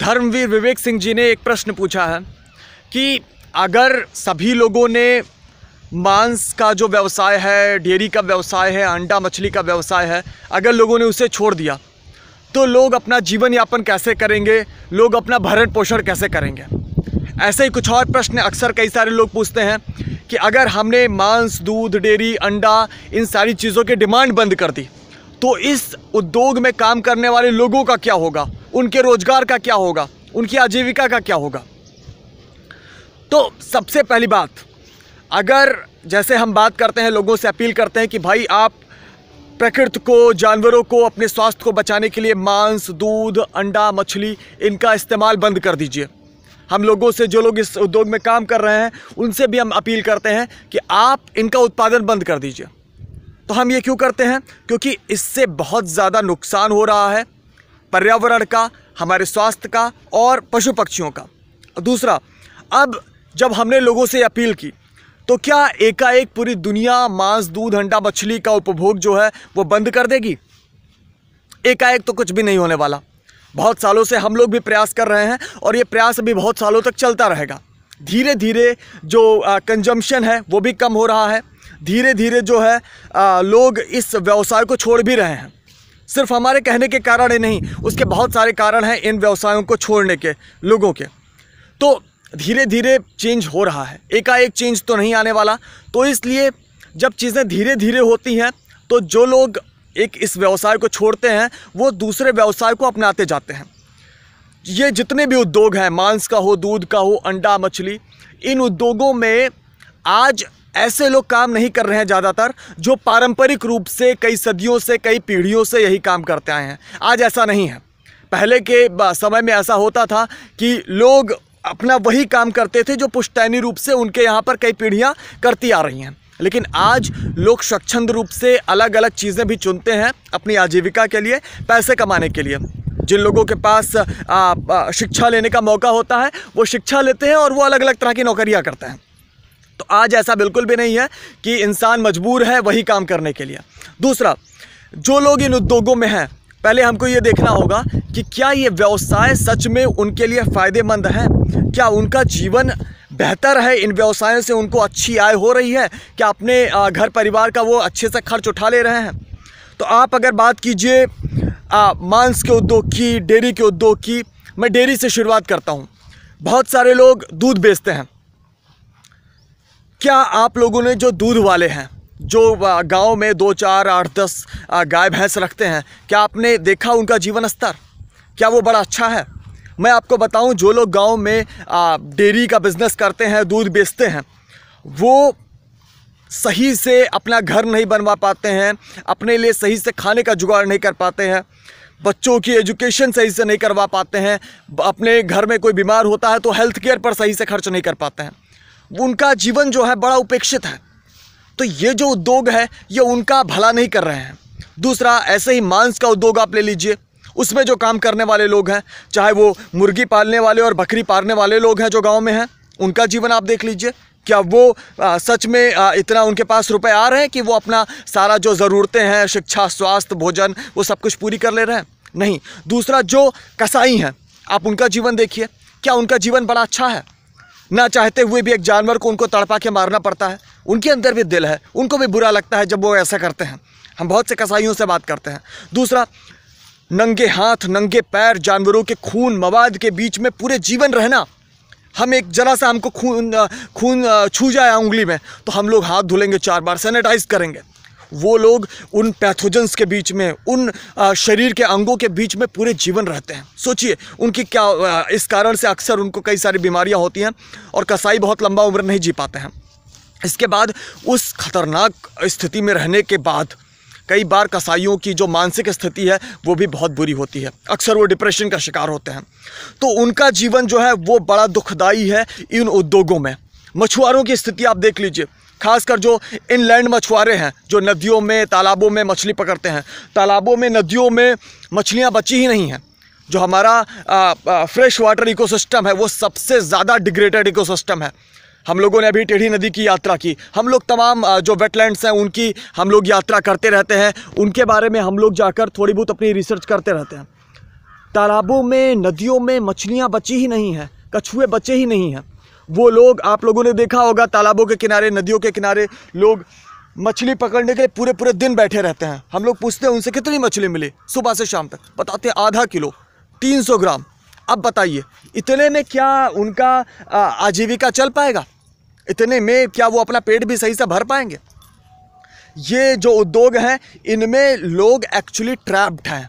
धर्मवीर विवेक सिंह जी ने एक प्रश्न पूछा है कि अगर सभी लोगों ने मांस का जो व्यवसाय है डेयरी का व्यवसाय है अंडा मछली का व्यवसाय है अगर लोगों ने उसे छोड़ दिया तो लोग अपना जीवन यापन कैसे करेंगे लोग अपना भरण पोषण कैसे करेंगे ऐसे ही कुछ और प्रश्न अक्सर कई सारे लोग पूछते हैं कि अगर हमने मांस दूध डेयरी अंडा इन सारी चीज़ों की डिमांड बंद कर दी तो इस उद्योग में काम करने वाले लोगों का क्या होगा उनके रोजगार का क्या होगा उनकी आजीविका का क्या होगा तो सबसे पहली बात अगर जैसे हम बात करते हैं लोगों से अपील करते हैं कि भाई आप प्रकृति को जानवरों को अपने स्वास्थ्य को बचाने के लिए मांस दूध अंडा मछली इनका इस्तेमाल बंद कर दीजिए हम लोगों से जो लोग इस उद्योग में काम कर रहे हैं उनसे भी हम अपील करते हैं कि आप इनका उत्पादन बंद कर दीजिए तो हम ये क्यों करते हैं क्योंकि इससे बहुत ज़्यादा नुकसान हो रहा है पर्यावरण का हमारे स्वास्थ्य का और पशु पक्षियों का दूसरा अब जब हमने लोगों से अपील की तो क्या एकाएक पूरी दुनिया मांस दूध अंडा मछली का उपभोग जो है वो बंद कर देगी एकाएक तो कुछ भी नहीं होने वाला बहुत सालों से हम लोग भी प्रयास कर रहे हैं और ये प्रयास भी बहुत सालों तक चलता रहेगा धीरे धीरे जो कंजम्पशन है वो भी कम हो रहा है धीरे धीरे जो है आ, लोग इस व्यवसाय को छोड़ भी रहे हैं सिर्फ हमारे कहने के कारण ही नहीं उसके बहुत सारे कारण हैं इन व्यवसायों को छोड़ने के लोगों के तो धीरे धीरे चेंज हो रहा है एकाएक चेंज तो नहीं आने वाला तो इसलिए जब चीज़ें धीरे धीरे होती हैं तो जो लोग एक इस व्यवसाय को छोड़ते हैं वो दूसरे व्यवसाय को अपनाते जाते हैं ये जितने भी उद्योग हैं मांस का हो दूध का हो अंडा मछली इन उद्योगों में आज ऐसे लोग काम नहीं कर रहे हैं ज़्यादातर जो पारंपरिक रूप से कई सदियों से कई पीढ़ियों से यही काम करते आए हैं आज ऐसा नहीं है पहले के समय में ऐसा होता था कि लोग अपना वही काम करते थे जो पुश्तैनी रूप से उनके यहाँ पर कई पीढ़ियाँ करती आ रही हैं लेकिन आज लोग स्वच्छंद रूप से अलग अलग चीज़ें भी चुनते हैं अपनी आजीविका के लिए पैसे कमाने के लिए जिन लोगों के पास आ, आ, शिक्षा लेने का मौका होता है वो शिक्षा लेते हैं और वो अलग अलग तरह की नौकरियाँ करते हैं तो आज ऐसा बिल्कुल भी नहीं है कि इंसान मजबूर है वही काम करने के लिए दूसरा जो लोग इन उद्योगों में हैं पहले हमको ये देखना होगा कि क्या ये व्यवसाय सच में उनके लिए फ़ायदेमंद है क्या उनका जीवन बेहतर है इन व्यवसायों से उनको अच्छी आय हो रही है क्या अपने घर परिवार का वो अच्छे से खर्च उठा ले रहे हैं तो आप अगर बात कीजिए मांस के उद्योग की डेयरी के उद्योग की मैं डेयरी से शुरुआत करता हूँ बहुत सारे लोग दूध बेचते हैं क्या आप लोगों ने जो दूध वाले हैं जो गांव में दो चार आठ दस गाय भैंस रखते हैं क्या आपने देखा उनका जीवन स्तर क्या वो बड़ा अच्छा है मैं आपको बताऊं जो लोग गांव में डेयरी का बिज़नेस करते हैं दूध बेचते हैं वो सही से अपना घर नहीं बनवा पाते हैं अपने लिए सही से खाने का जुगाड़ नहीं कर पाते हैं बच्चों की एजुकेशन सही से नहीं करवा पाते हैं अपने घर में कोई बीमार होता है तो हेल्थ केयर पर सही से खर्च नहीं कर पाते हैं उनका जीवन जो है बड़ा उपेक्षित है तो ये जो उद्योग है ये उनका भला नहीं कर रहे हैं दूसरा ऐसे ही मांस का उद्योग आप ले लीजिए उसमें जो काम करने वाले लोग हैं चाहे वो मुर्गी पालने वाले और बकरी पालने वाले लोग हैं जो गांव में हैं उनका जीवन आप देख लीजिए क्या वो आ, सच में आ, इतना उनके पास रुपए आ रहे हैं कि वो अपना सारा जो ज़रूरतें हैं शिक्षा स्वास्थ्य भोजन वो सब कुछ पूरी कर ले रहे हैं नहीं दूसरा जो कसाई हैं आप उनका जीवन देखिए क्या उनका जीवन बड़ा अच्छा है ना चाहते हुए भी एक जानवर को उनको तड़पा के मारना पड़ता है उनके अंदर भी दिल है उनको भी बुरा लगता है जब वो ऐसा करते हैं हम बहुत से कसाईयों से बात करते हैं दूसरा नंगे हाथ नंगे पैर जानवरों के खून मवाद के बीच में पूरे जीवन रहना हम एक जरा सा हमको खून खून छू जाए उंगली में तो हम लोग हाथ धुलेंगे चार बार सैनिटाइज करेंगे वो लोग उन पैथोजेंस के बीच में उन शरीर के अंगों के बीच में पूरे जीवन रहते हैं सोचिए उनकी क्या इस कारण से अक्सर उनको कई सारी बीमारियां होती हैं और कसाई बहुत लंबा उम्र नहीं जी पाते हैं इसके बाद उस खतरनाक स्थिति में रहने के बाद कई बार कसाईयों की जो मानसिक स्थिति है वो भी बहुत बुरी होती है अक्सर वो डिप्रेशन का शिकार होते हैं तो उनका जीवन जो है वो बड़ा दुखदाई है इन उद्योगों में मछुआरों की स्थिति आप देख लीजिए खासकर जो इनलैंड मछुआरे हैं जो नदियों में तालाबों में मछली पकड़ते हैं तालाबों में नदियों में मछलियाँ बची ही नहीं हैं जो हमारा आ, आ, फ्रेश वाटर इकोसिस्टम है वो सबसे ज़्यादा डिग्रेडेड इकोसिस्टम है हम लोगों ने अभी टेढ़ी नदी की यात्रा की हम लोग तमाम जो वेटलैंड्स हैं उनकी हम लोग यात्रा करते रहते हैं उनके बारे में हम लोग जाकर थोड़ी बहुत अपनी रिसर्च करते रहते हैं तालाबों में नदियों में मछलियाँ बची ही नहीं हैं कछुए बचे ही नहीं हैं वो लोग आप लोगों ने देखा होगा तालाबों के किनारे नदियों के किनारे लोग मछली पकड़ने के लिए पूरे पूरे दिन बैठे रहते हैं हम लोग पूछते हैं उनसे कितनी मछली मिली सुबह से शाम तक बताते हैं आधा किलो तीन सौ ग्राम अब बताइए इतने में क्या उनका आजीविका चल पाएगा इतने में क्या वो अपना पेट भी सही से भर पाएंगे ये जो उद्योग हैं इनमें लोग एक्चुअली ट्रैप्ड हैं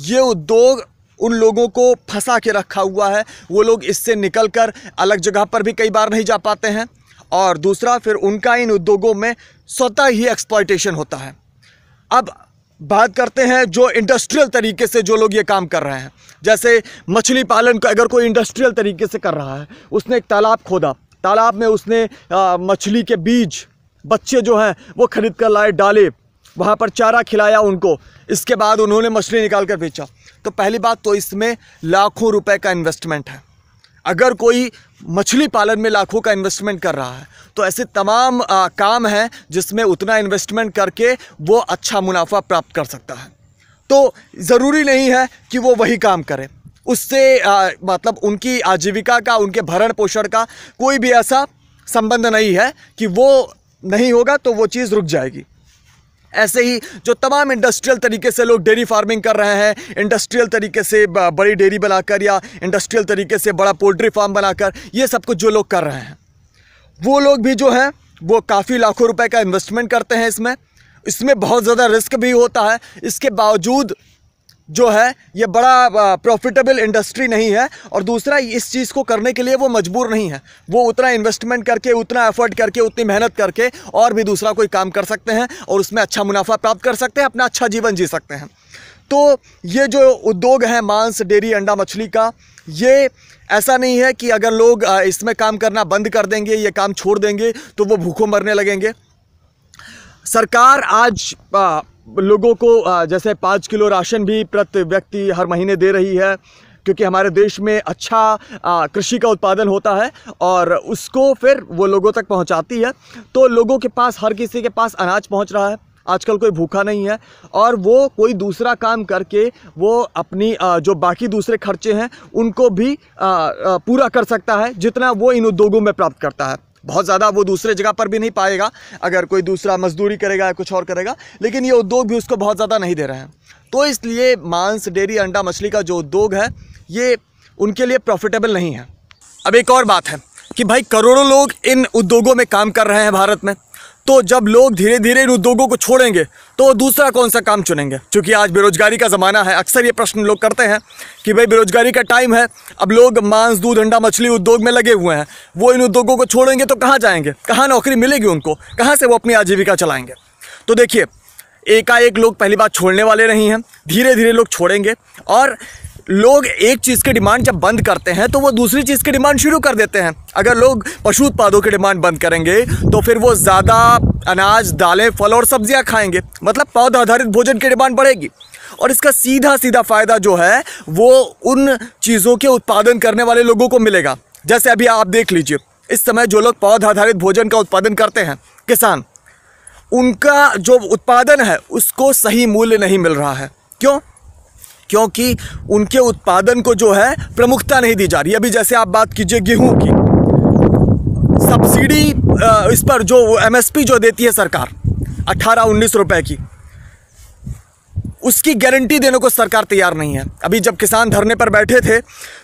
ये उद्योग उन लोगों को फंसा के रखा हुआ है वो लोग इससे निकल कर अलग जगह पर भी कई बार नहीं जा पाते हैं और दूसरा फिर उनका इन उद्योगों में स्वतः ही एक्सपोर्टेशन होता है अब बात करते हैं जो इंडस्ट्रियल तरीके से जो लोग ये काम कर रहे हैं जैसे मछली पालन का अगर कोई इंडस्ट्रियल तरीके से कर रहा है उसने एक तालाब खोदा तालाब में उसने मछली के बीज बच्चे जो हैं वो खरीद कर लाए डाले वहाँ पर चारा खिलाया उनको इसके बाद उन्होंने मछली निकाल कर बेचा तो पहली बात तो इसमें लाखों रुपए का इन्वेस्टमेंट है अगर कोई मछली पालन में लाखों का इन्वेस्टमेंट कर रहा है तो ऐसे तमाम आ, काम हैं जिसमें उतना इन्वेस्टमेंट करके वो अच्छा मुनाफा प्राप्त कर सकता है तो ज़रूरी नहीं है कि वो वही काम करे उससे आ, मतलब उनकी आजीविका का उनके भरण पोषण का कोई भी ऐसा संबंध नहीं है कि वो नहीं होगा तो वो चीज़ रुक जाएगी ऐसे ही जो तमाम इंडस्ट्रियल तरीके से लोग डेयरी फार्मिंग कर रहे हैं इंडस्ट्रियल तरीके से बड़ी डेयरी बनाकर या इंडस्ट्रियल तरीके से बड़ा पोल्ट्री फार्म बनाकर ये सब कुछ जो लोग कर रहे हैं वो लोग भी जो हैं वो काफ़ी लाखों रुपए का इन्वेस्टमेंट करते हैं इसमें इसमें बहुत ज़्यादा रिस्क भी होता है इसके बावजूद जो है ये बड़ा प्रॉफिटेबल इंडस्ट्री नहीं है और दूसरा इस चीज़ को करने के लिए वो मजबूर नहीं है वो उतना इन्वेस्टमेंट करके उतना एफर्ट करके उतनी मेहनत करके और भी दूसरा कोई काम कर सकते हैं और उसमें अच्छा मुनाफा प्राप्त कर सकते हैं अपना अच्छा जीवन जी सकते हैं तो ये जो उद्योग है मांस डेयरी अंडा मछली का ये ऐसा नहीं है कि अगर लोग इसमें काम करना बंद कर देंगे ये काम छोड़ देंगे तो वो भूखों मरने लगेंगे सरकार आज आ, लोगों को जैसे पाँच किलो राशन भी प्रति व्यक्ति हर महीने दे रही है क्योंकि हमारे देश में अच्छा कृषि का उत्पादन होता है और उसको फिर वो लोगों तक पहुंचाती है तो लोगों के पास हर किसी के पास अनाज पहुंच रहा है आजकल कोई भूखा नहीं है और वो कोई दूसरा काम करके वो अपनी जो बाकी दूसरे खर्चे हैं उनको भी पूरा कर सकता है जितना वो इन उद्योगों में प्राप्त करता है बहुत ज़्यादा वो दूसरे जगह पर भी नहीं पाएगा अगर कोई दूसरा मजदूरी करेगा या कुछ और करेगा लेकिन ये उद्योग भी उसको बहुत ज़्यादा नहीं दे रहे हैं तो इसलिए मांस डेयरी अंडा मछली का जो उद्योग है ये उनके लिए प्रॉफिटेबल नहीं है अब एक और बात है कि भाई करोड़ों लोग इन उद्योगों में काम कर रहे हैं भारत में तो जब लोग धीरे धीरे इन उद्योगों को छोड़ेंगे तो वो दूसरा कौन सा काम चुनेंगे क्योंकि आज बेरोजगारी का ज़माना है अक्सर ये प्रश्न लोग करते हैं कि भाई बेरोजगारी का टाइम है अब लोग मांस दूध अंडा मछली उद्योग में लगे हुए हैं वो इन उद्योगों को छोड़ेंगे तो कहाँ जाएंगे कहाँ नौकरी मिलेगी उनको कहाँ से वो अपनी आजीविका चलाएँगे तो देखिए एकाएक लोग पहली बात छोड़ने वाले नहीं हैं धीरे धीरे लोग छोड़ेंगे और लोग एक चीज़ की डिमांड जब बंद करते हैं तो वो दूसरी चीज़ की डिमांड शुरू कर देते हैं अगर लोग पशु उत्पादों की डिमांड बंद करेंगे तो फिर वो ज़्यादा अनाज दालें फल और सब्जियां खाएंगे मतलब पौधा आधारित भोजन की डिमांड बढ़ेगी और इसका सीधा सीधा फ़ायदा जो है वो उन चीज़ों के उत्पादन करने वाले लोगों को मिलेगा जैसे अभी आप देख लीजिए इस समय जो लोग पौधा आधारित भोजन का उत्पादन करते हैं किसान उनका जो उत्पादन है उसको सही मूल्य नहीं मिल रहा है क्यों क्योंकि उनके उत्पादन को जो है प्रमुखता नहीं दी जा रही अभी जैसे आप बात कीजिए गेहूँ की सब्सिडी इस पर जो एमएसपी जो देती है सरकार अट्ठारह उन्नीस रुपए की उसकी गारंटी देने को सरकार तैयार नहीं है अभी जब किसान धरने पर बैठे थे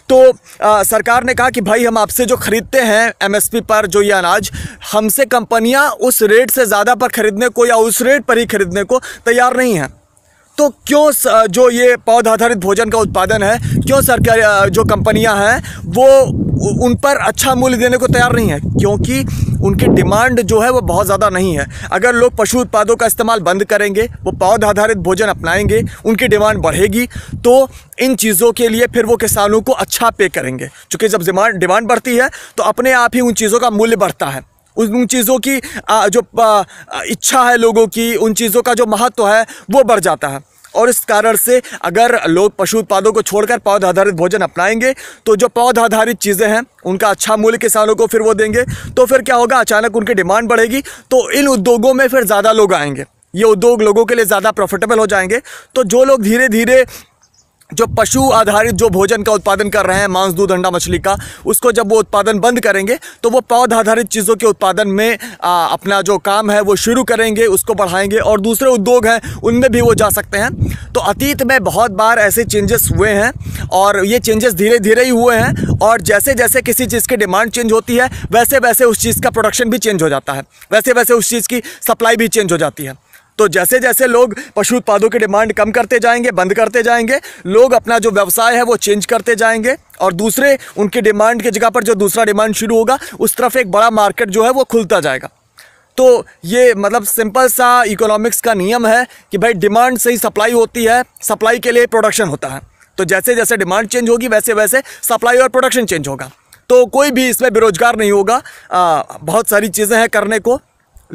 तो आ, सरकार ने कहा कि भाई हम आपसे जो ख़रीदते हैं एमएसपी पर जो ये अनाज हमसे कंपनियां उस रेट से ज़्यादा पर ख़रीदने को या उस रेट पर ही ख़रीदने को तैयार नहीं हैं तो क्यों जो ये पौध आधारित भोजन का उत्पादन है क्यों सरकार जो कंपनियां हैं वो उन पर अच्छा मूल्य देने को तैयार नहीं है क्योंकि उनकी डिमांड जो है वो बहुत ज़्यादा नहीं है अगर लोग पशु उत्पादों का इस्तेमाल बंद करेंगे वो पौध आधारित भोजन अपनाएंगे उनकी डिमांड बढ़ेगी तो इन चीज़ों के लिए फिर वो किसानों को अच्छा पे करेंगे क्योंकि जब डिमांड डिमांड बढ़ती है तो अपने आप ही उन चीज़ों का मूल्य बढ़ता है उन चीज़ों की जो इच्छा है लोगों की उन चीज़ों का जो महत्व है वो बढ़ जाता है और इस कारण से अगर लोग पशु उत्पादों को छोड़कर पौध आधारित भोजन अपनाएंगे तो जो पौध आधारित चीज़ें हैं उनका अच्छा मूल्य किसानों को फिर वो देंगे तो फिर क्या होगा अचानक उनकी डिमांड बढ़ेगी तो इन उद्योगों में फिर ज़्यादा लोग आएंगे ये उद्योग लोगों के लिए ज़्यादा प्रॉफिटेबल हो जाएंगे तो जो लोग धीरे धीरे जो पशु आधारित जो भोजन का उत्पादन कर रहे हैं मांस दूध अंडा मछली का उसको जब वो उत्पादन बंद करेंगे तो वो पौध आधारित चीज़ों के उत्पादन में आ, अपना जो काम है वो शुरू करेंगे उसको बढ़ाएंगे और दूसरे उद्योग हैं उनमें भी वो जा सकते हैं तो अतीत में बहुत बार ऐसे चेंजेस हुए हैं और ये चेंजेस धीरे धीरे ही हुए हैं और जैसे जैसे किसी चीज़ की डिमांड चेंज होती है वैसे वैसे उस चीज़ का प्रोडक्शन भी चेंज हो जाता है वैसे वैसे उस चीज़ की सप्लाई भी चेंज हो जाती है तो जैसे जैसे लोग पशु उत्पादों की डिमांड कम करते जाएंगे बंद करते जाएंगे लोग अपना जो व्यवसाय है वो चेंज करते जाएंगे और दूसरे उनकी डिमांड की जगह पर जो दूसरा डिमांड शुरू होगा उस तरफ एक बड़ा मार्केट जो है वो खुलता जाएगा तो ये मतलब सिंपल सा इकोनॉमिक्स का नियम है कि भाई डिमांड से ही सप्लाई होती है सप्लाई के लिए प्रोडक्शन होता है तो जैसे जैसे डिमांड चेंज होगी वैसे वैसे सप्लाई और प्रोडक्शन चेंज होगा तो कोई भी इसमें बेरोजगार नहीं होगा आ, बहुत सारी चीज़ें हैं करने को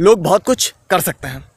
लोग बहुत कुछ कर सकते हैं